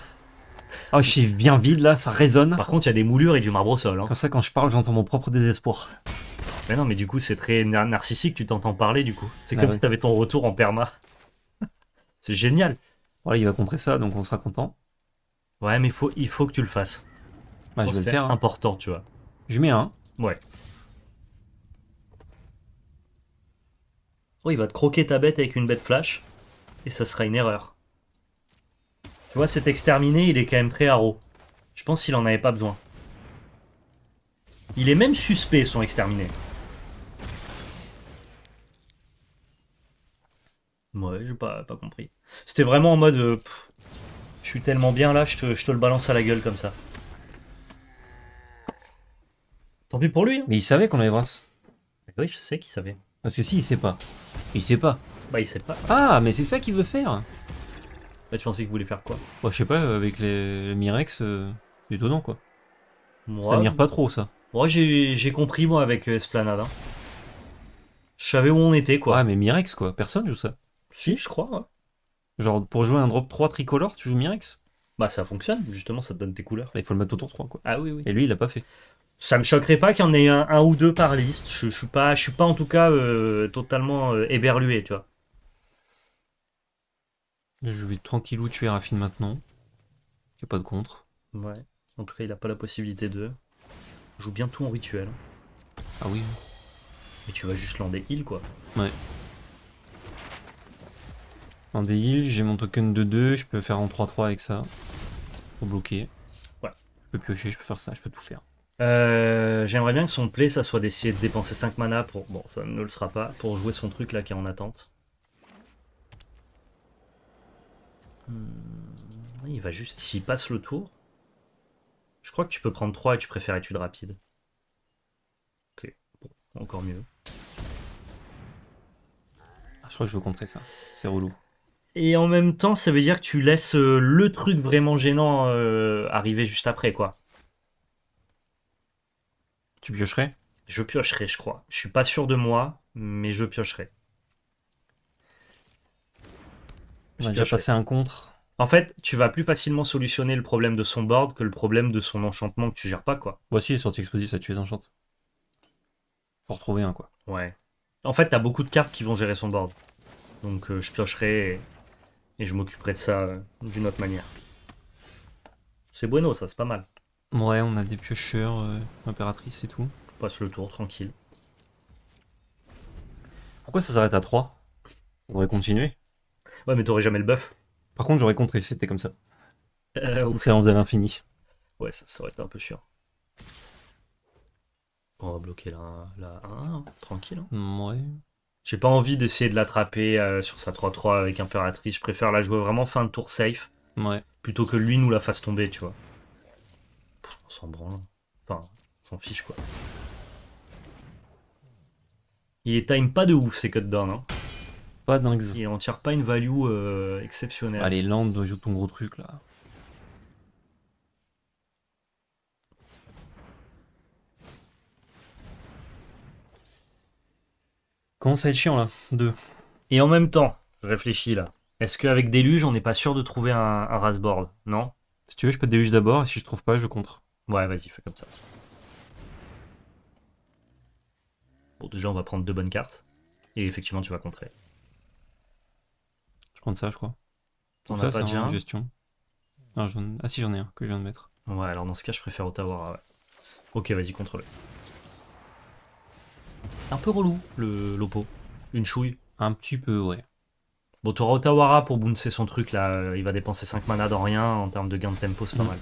Oh, je suis bien vide là, ça résonne. Par contre, il y a des moulures et du marbre au sol. Hein. Comme ça, quand je parle, j'entends mon propre désespoir. Mais non, mais du coup, c'est très narcissique, tu t'entends parler du coup. C'est bah comme si si t'avais ton retour en perma. c'est génial. Voilà, oh, il va contrer ça, donc on sera content. Ouais, mais il faut que tu le fasses. Bah, je vais le faire. Hein. important, tu vois. Je mets un. Ouais. Oh, il va te croquer ta bête avec une bête flash. Et ça sera une erreur. Tu vois, cet exterminé, il est quand même très haro. Je pense qu'il en avait pas besoin. Il est même suspect, son exterminé. Ouais, j'ai pas, pas compris. C'était vraiment en mode... Euh, je suis tellement bien là, je te, le balance à la gueule comme ça. Tant pis pour lui. Hein. Mais il savait qu'on avait Brass eh Oui, je sais qu'il savait. Parce que si, il sait pas. Il sait pas. Bah, il sait pas. Ah, mais c'est ça qu'il veut faire. Bah, tu pensais qu'il voulait faire quoi Bah, je sais pas, avec les, Mirex, euh, c'est étonnant quoi. ça mire pas trop ça. Moi, j'ai compris moi avec Esplanade. Hein. Je savais où on était quoi. Ah, mais Mirex quoi, personne joue ça. Si, je crois, Genre, pour jouer un drop 3 tricolore, tu joues Mirex Bah, ça fonctionne, justement, ça te donne tes couleurs. Bah, il faut le mettre autour 3, quoi. Ah oui, oui. Et lui, il a pas fait. Ça me choquerait pas qu'il y en ait un, ou deux par liste. Je, suis pas, je suis pas en tout cas euh, totalement euh, éberlué, tu vois. Je vais tranquillou tuer Raffine maintenant. Il n'y a pas de contre. Ouais. En tout cas, il n'a pas la possibilité de. Je joue bien tout en rituel. Ah oui. Mais tu vas juste lander heal, quoi. Ouais. En déheal, j'ai mon token de 2, je peux faire en 3-3 avec ça. Pour bloquer. Ouais. Je peux piocher, je peux faire ça, je peux tout faire. Euh, J'aimerais bien que son play, ça soit d'essayer de dépenser 5 mana pour... Bon, ça ne le sera pas, pour jouer son truc là qui est en attente. Hmm, il va juste... S'il passe le tour... Je crois que tu peux prendre 3 et tu préfères étude rapide. Ok, bon, encore mieux. Ah, je crois que je veux contrer ça. C'est relou. Et en même temps, ça veut dire que tu laisses euh, le truc vraiment gênant euh, arriver juste après, quoi. Tu piocherais Je piocherais, je crois. Je suis pas sûr de moi, mais je piocherais. On va déjà passé un contre. En fait, tu vas plus facilement solutionner le problème de son board que le problème de son enchantement que tu gères pas, quoi. Voici les sorties explosives, ça tue les enchantes. Faut retrouver un, quoi. Ouais. En fait, t'as beaucoup de cartes qui vont gérer son board. Donc euh, je piocherai et je m'occuperai de ça euh, d'une autre manière. C'est bueno, ça, c'est pas mal. Ouais, on a des piocheurs, euh, et tout. passe le tour, tranquille. Pourquoi ça s'arrête à 3 On aurait continué. Ouais, mais t'aurais jamais le buff. Par contre, j'aurais contré si c'était comme ça. Euh, okay. l'infini. Ouais, ça, aurait été un peu chiant. On va bloquer la, 1, tranquille. Hein. Ouais. J'ai pas envie d'essayer de l'attraper euh, sur sa 3-3 avec Impératrice. Je préfère la jouer vraiment fin de tour safe. Ouais. Plutôt que lui nous la fasse tomber, tu vois. on s'en branle. Hein. Enfin, on s'en fiche, quoi. Il est time pas de ouf, ces cutdowns. Hein. Pas dingue. Il on tire pas une value euh, exceptionnelle. Allez, Land, joue ton gros truc, là. ça à être chiant là, deux. Et en même temps, réfléchis là. Est-ce qu'avec déluge, on n'est pas sûr de trouver un, un rasboard Non Si tu veux, je peux te déluge d'abord et si je trouve pas, je contre. Ouais, vas-y, fais comme ça. Bon, déjà, on va prendre deux bonnes cartes. Et effectivement, tu vas contrer. Je prends ça, je crois. On as pas déjà un. Gestion. Ah, ah, si, j'en ai un que je viens de mettre. Ouais, alors dans ce cas, je préfère Ottawa. Ok, vas-y, contrôle un peu relou, le Lopo. Une chouille. Un petit peu, ouais. Bon, t'auras Otawara pour bouncer son truc là. Il va dépenser 5 mana dans rien. En termes de gain de tempo, c'est pas mhm. mal.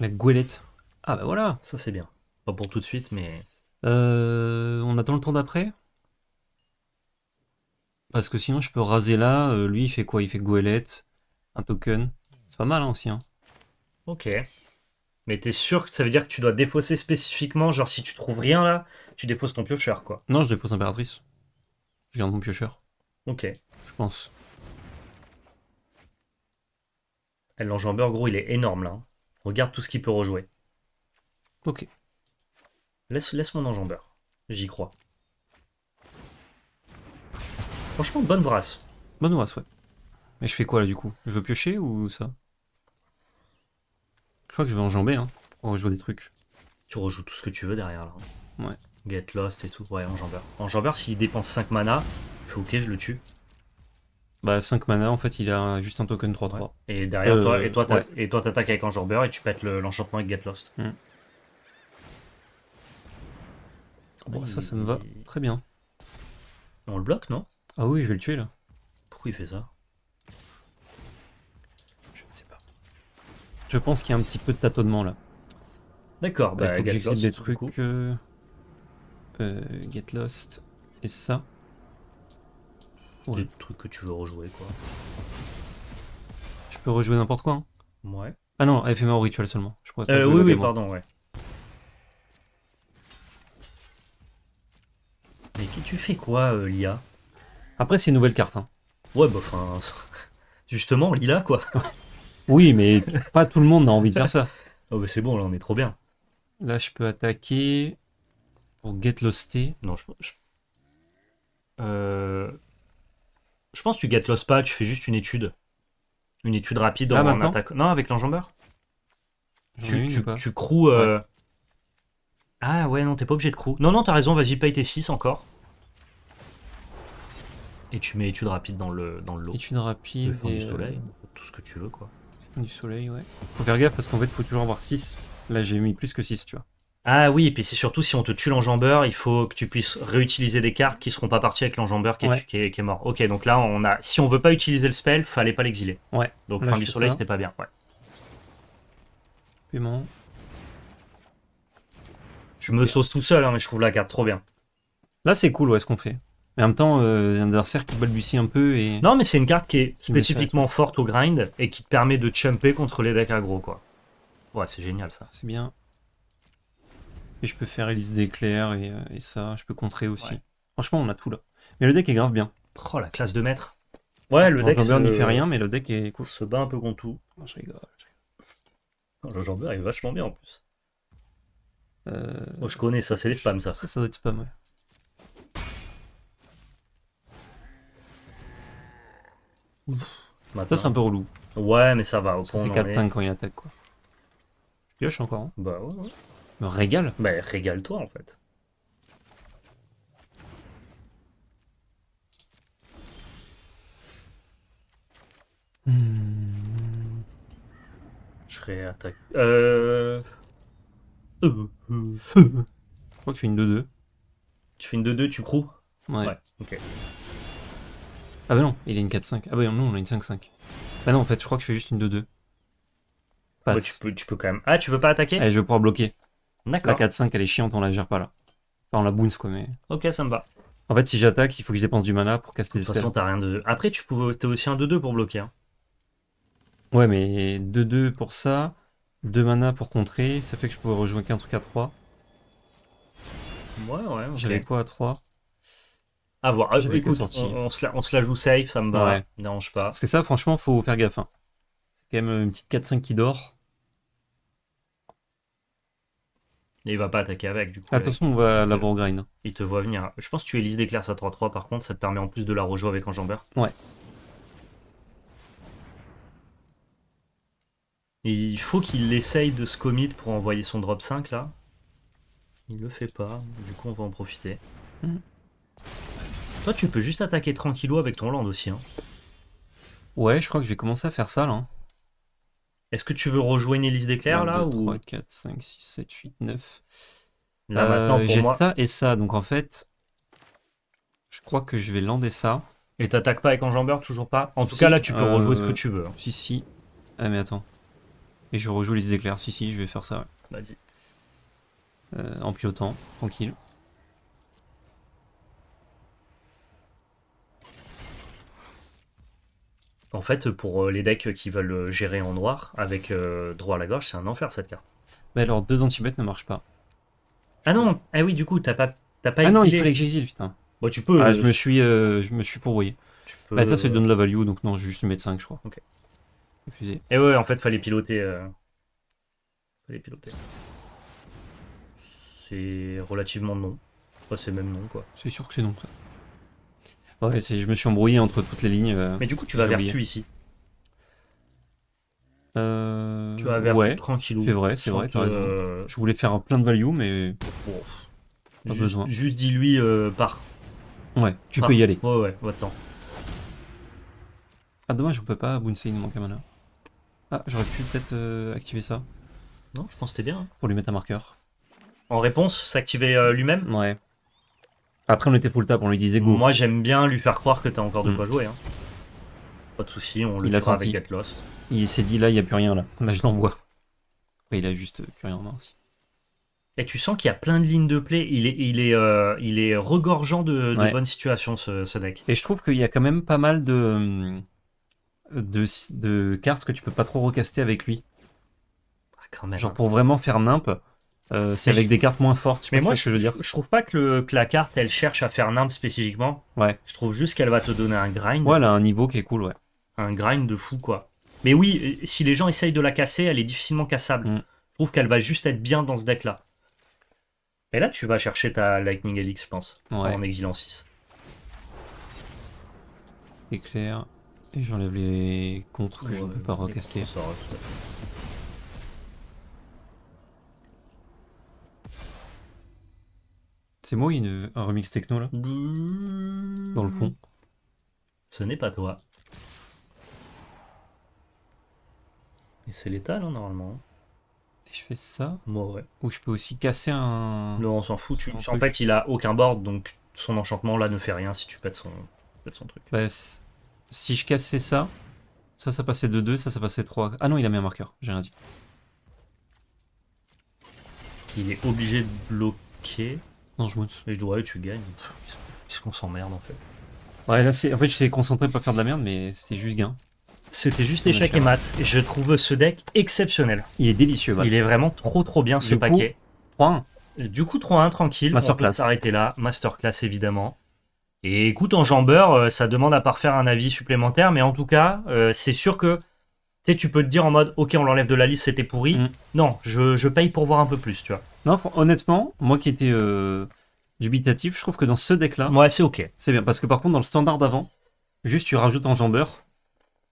La goélette. Ah bah voilà. Ça c'est bien. Pas pour tout de suite, mais. Euh, on attend le tour d'après Parce que sinon je peux raser là. Euh, lui il fait quoi Il fait goélette, un token. C'est pas mal hein, aussi. Hein. Ok. Mais t'es sûr que ça veut dire que tu dois défausser spécifiquement Genre, si tu trouves rien là, tu défausses ton piocheur, quoi. Non, je défausse Impératrice. Je garde mon piocheur. Ok. Je pense. L'enjambeur, gros, il est énorme là. Hein. Regarde tout ce qu'il peut rejouer. Ok. Laisse, laisse mon enjambeur. J'y crois. Franchement, bonne brasse. Bonne brasse, ouais. Mais je fais quoi là du coup Je veux piocher ou ça je crois que je vais enjamber, hein, pour rejouer des trucs. Tu rejoues tout ce que tu veux derrière, là. Ouais. Get Lost et tout. Ouais, enjambeur. Enjambeur, s'il dépense 5 mana, je fais ok, je le tue. Bah, 5 mana, en fait, il a juste un token 3-3. Et derrière, toi, euh, et toi, et t'attaques avec enjambeur et tu pètes l'enchantement avec Get Lost. Mm. Bon, ça, ça me va très bien. On le bloque, non Ah oui, je vais le tuer, là. Pourquoi il fait ça Je pense qu'il y a un petit peu de tâtonnement là. D'accord, bah, il bah, faut que des trucs. Euh, euh, get Lost et ça. Ouais. Des trucs que tu veux rejouer quoi. Je peux rejouer n'importe quoi. Hein. Ouais. Ah non, FMA au rituel seulement. Euh, oui, oui, pardon, ouais. Mais qui tu fais quoi, Lia Après, c'est une nouvelle carte. Hein. Ouais, bah enfin. Justement, Lila, quoi. Oui, mais pas tout le monde a envie de faire ça. Oh, mais bah, c'est bon, là, on est trop bien. Là, je peux attaquer pour get losté. Non, je, je... Euh, je pense que tu get lost pas, tu fais juste une étude. Une étude rapide en attaque. Non, avec l'enjambeur. Tu, tu, tu euh, Ah ouais, non, t'es pas obligé de crew. Non, non, t'as raison, vas-y, paye tes 6 encore. Et tu mets étude rapide dans le, dans le lot. Étude rapide. du euh, soleil, tout ce que tu veux, quoi. Du soleil, ouais. Faut faire gaffe parce qu'en fait, faut toujours avoir 6. Là, j'ai mis plus que 6, tu vois. Ah oui, et puis c'est surtout si on te tue l'enjambeur, il faut que tu puisses réutiliser des cartes qui seront pas parties avec l'enjambeur qui, est, mort. Ok, donc là, on a. Si on veut pas utiliser le spell, fallait pas l'exiler. Ouais. Donc, fin du soleil, c'était pas bien. Ouais. Je me sauce tout seul, hein, mais je trouve la carte trop bien. Là, c'est cool, ouais, ce qu'on fait. Mais en même temps, euh, un adversaire qui balbutie un peu et. Non, mais c'est une carte qui est spécifiquement forte au grind et qui te permet de chumper contre les decks aggro, quoi. Ouais, c'est génial ça. C'est bien. Et je peux faire Elise d'éclair et, euh, ça, je peux contrer aussi. Franchement, on a tout là. Mais le deck est grave bien. Oh, la classe de maître. Ouais, le deck. L'enjambeur n'y euh, fait rien, mais le deck est cool. Se bat un peu contre tout. Oh, je rigole. Jambeur est vachement bien en plus. Euh, oh, je connais ça, c'est les spams ça. Ça, ça doit être spam, ouais. Ça, c'est un peu relou. Ouais, mais ça va. Au C'est 4-5 quand il attaque, quoi. Je pioche encore. Hein. Bah ouais, ouais. Me régale. Bah régale-toi, en fait. Hmm. Je réattaque. Euh. Euh, euh. Je crois que tu fais une 2-2. Tu fais une 2-2, tu crois ouais. Ok. Ah bah non, il a une 4-5. Ah bah non, on a une 5-5. Bah non, en fait, je crois que je fais juste une 2-2. tu, peux, quand même. Ah, tu veux pas attaquer Allez, je vais pouvoir bloquer. D'accord. La 4-5, elle est chiante, on la gère pas là. Enfin, on la bounce quoi, mais. Ok, ça me va. En fait, si j'attaque, il faut que je dépense du mana pour casser des De toute façon, t'as rien de. Après, tu pouvais... t'as aussi un 2-2 pour bloquer. Hein. Ouais, mais 2-2 pour ça, 2 mana pour contrer, ça fait que je pouvais rejoindre qu'un truc à 3. Ouais, ouais, okay. J'avais quoi à 3 à voir. Ah, écoute, on, se la, joue safe, ça me va. Dérange pas. Parce que ça, franchement, faut faire gaffe. Hein. C'est quand même une petite 4-5 qui dort. Et il va pas attaquer avec, du coup. Attention, ah, on va l'avoir au grind. Hein. Il te voit venir. Je pense que tu élises des clercs 3-3, par contre, ça te permet en plus de la rejouer avec enjambeur. Ouais. il faut qu'il essaye de se commit pour envoyer son drop 5, là. Il le fait pas, du coup, on va en profiter. Hmm. Toi, tu peux juste attaquer tranquillou avec ton land aussi. Hein. Ouais, je crois que je vais commencer à faire ça, là. Hein. Est-ce que tu veux rejoindre hélice d'éclair, là 2, 3, 4, 5, 6, 7, 8, 9. Là, euh, J'ai ça et ça, donc en fait, je crois que je vais lander ça. Et t'attaques pas avec enjambeur, toujours pas En tout cas, là, tu peux euh, rejouer ce que tu veux. Hein. Si, si. Ah, mais attends. Et je rejoue les d'éclair Si, si, je vais faire ça. Vas-y. Euh, en pilotant, tranquille. En fait, pour euh, les decks qui veulent euh, gérer en noir, avec euh, droit à la gorge, c'est un enfer cette carte. Mais alors, deux anti ne marche pas. Ah non Ah oui, du coup, t'as pas, t'as pas Ah non, il fallait que j'exile, putain. Bah, tu peux. Ah, je me suis, je me suis pourvoyé. peux... Bah, ça, c'est donne la value, donc non, je vais juste mettre 5, je crois. Ok. Et ouais, en fait, fallait piloter. Euh... Fallait piloter. C'est relativement non. c'est même non, quoi. C'est sûr que c'est non, ça. Ouais, je me suis embrouillé entre toutes les lignes. Euh, mais du coup, tu vas vers ici. Euh, tu vas vers ouais, C'est vrai, c'est vrai. Je voulais faire plein de value, mais. pas besoin. Juste dis-lui, euh, par. Ouais, tu peux y aller. Ouais, ouais, va Ah, dommage, on peut pas bouncer une manque à mana. Ah, j'aurais pu peut-être euh, activer ça. Non, je pense que c'était bien. Hein. Pour lui mettre un marqueur. En réponse, s'activer lui-même Ouais. Après, on était full tap, on lui disait go. Moi, j'aime bien lui faire croire que t'as encore de mm. quoi jouer. Hein. Pas de souci, on le il avec Get Lost. Il s'est dit là, il y a plus rien là. Là, je l'envoie. il a juste plus rien en main aussi. Et tu sens qu'il y a plein de lignes de play. Il est, il est, euh, il est regorgeant de, bonnes situations, ce, deck. Et je trouve qu'il y a quand même pas mal de, de, cartes que tu peux pas trop recaster avec lui. Ah, quand même. Genre hein. pour vraiment faire nimp, euh, c'est avec des cartes moins fortes. mais moi, je, que je, veux dire. je trouve pas que, la carte, elle cherche à faire nimp spécifiquement. Ouais. Je trouve juste qu'elle va te donner un grind. Ouais, elle un niveau qui est cool, ouais. Un grind de fou, quoi. Mais oui, euh, si les gens essayent de la casser, elle est difficilement cassable. Mm. Je trouve qu'elle va juste être bien dans ce deck-là. Et là, tu vas chercher ta Lightning Helix, je pense, ouais. en exilant 6. Éclair. Et j'enlève les contres que je ne peux pas recaster. C'est moi il un remix techno là Dans le fond. Ce n'est pas toi. Et c'est l'état hein, normalement. Et je fais ça. Moi ouais. Ou je peux aussi casser un. Non, on s'en fout. tu- En fait, il a aucun board, donc son enchantement là ne fait rien si tu pètes son, son truc. Bah, si je cassais ça, ça, ça passait de 2, ça, ça passait 3. Ah non, il a mis un marqueur, j'ai rien dit. Il est obligé de bloquer. Non, je mousse. Et je ouais, tu gagnes. Puisqu'on s'emmerde en fait. Ouais, là, c'est... en fait, je suis concentré pour faire de la merde, mais c'était juste gain. C'était juste échec et mat. je trouve ce deck exceptionnel. Il est délicieux, Il est vraiment trop trop bien ce paquet. 3-1. Du coup, 3-1, euh, tranquille. Masterclass. On s'arrêter là. Masterclass, évidemment. Et écoute, en jambeur, euh, ça demande à part faire un avis supplémentaire, mais en tout cas, euh, c'est sûr que tu tu peux te dire en mode, ok, on l'enlève de la liste, c'était pourri. Mm. Non, je, paye pour voir un peu plus, tu vois. Non, honnêtement, moi qui étais euh, dubitatif, je trouve que dans ce deck-là, c'est ok. C'est bien, parce que par contre, dans le standard d'avant, juste tu rajoutes enjambeur,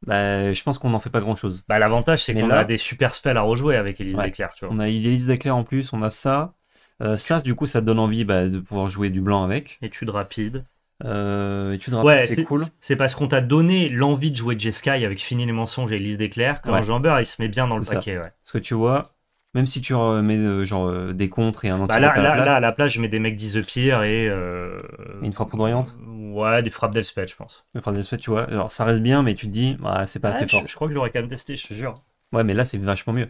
bah, je pense qu'on n'en fait pas grand chose. Bah, L'avantage, c'est qu'on a des super spells à rejouer avec Elise d'éclair. Tu vois. On a Elise d'éclair en plus, on a ça. Euh, ça, du coup, ça te donne envie bah, de pouvoir jouer du blanc avec. Étude rapide. Euh, et tu te rappelles, ouais, c'est cool. C'est parce qu'on t'a donné l'envie de jouer Jeskai avec Fini les mensonges et Elise d'éclair. Quand un Jambeur, il se met bien dans le paquet. Ouais. Parce que tu vois, même si tu remets euh, genre euh, des contres et un anti bah là, à la place, là, je mets des mecs 10 et, Une frappe ondoyante Ouais, des frappes d'Elspeth, je pense. Des frappes d'Elspeth, tu vois. Alors, ça reste bien, mais tu te dis, bah c'est pas assez fort. Je, je crois que j'aurais quand même testé, je te jure. Ouais, mais là, c'est vachement mieux.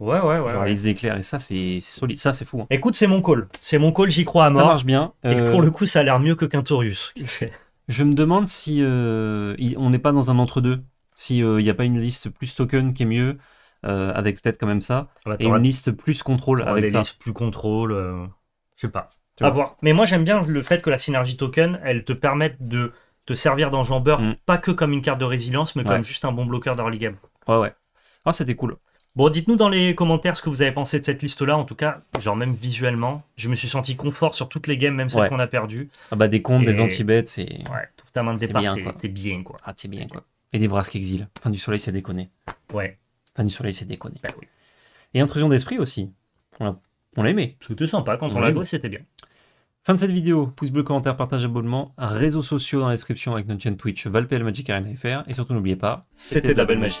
Ouais, ouais, ouais. Genre les éclairs, et ça, c'est solide. Ça, c'est fou. Hein. Écoute, c'est mon call. C'est mon call, j'y crois à mort. Ça marche bien. Et euh, pour le coup, ça a l'air mieux que Quintorius. Je me demande si euh, on n'est pas dans un entre-deux. S'il euh, n'y y a pas une liste plus token qui est mieux, avec peut-être quand même ça. et une liste plus contrôle avec les plus contrôle. Je sais pas. à voir. Mais moi, j'aime bien le fait que la synergie token, elle te permette de te servir d'enjambeur, jambeur mm. pas que comme une carte de résilience, mais comme juste un bon bloqueur d'early game. Ouais, ouais. Ah, c'était cool. Bon, dites-nous dans les commentaires ce que vous avez pensé de cette liste-là, en tout cas, genre même visuellement. Je me suis senti confort sur toutes les games, même celles qu'on a perdues. Ah bah des comptes, des anti bêtes c'est... Ouais, Tout ta main de départ, t'es bien, quoi. Ah, t'es bien, quoi. Et des brasques exil. Fin du soleil, c'est déconné. Ouais. Fin du soleil, c'est déconné. Bah oui. Et intrusion d'esprit aussi. On l'a aimé. C'était sympa, quand on, l'a joué, c'était bien. Fin de cette vidéo, pouce bleu, commentaire, partage, abonnement, réseaux sociaux dans la description avec notre chaîne Twitch, Valpel Magic Arena FR, et surtout n'oubliez pas, c'était de la belle magie.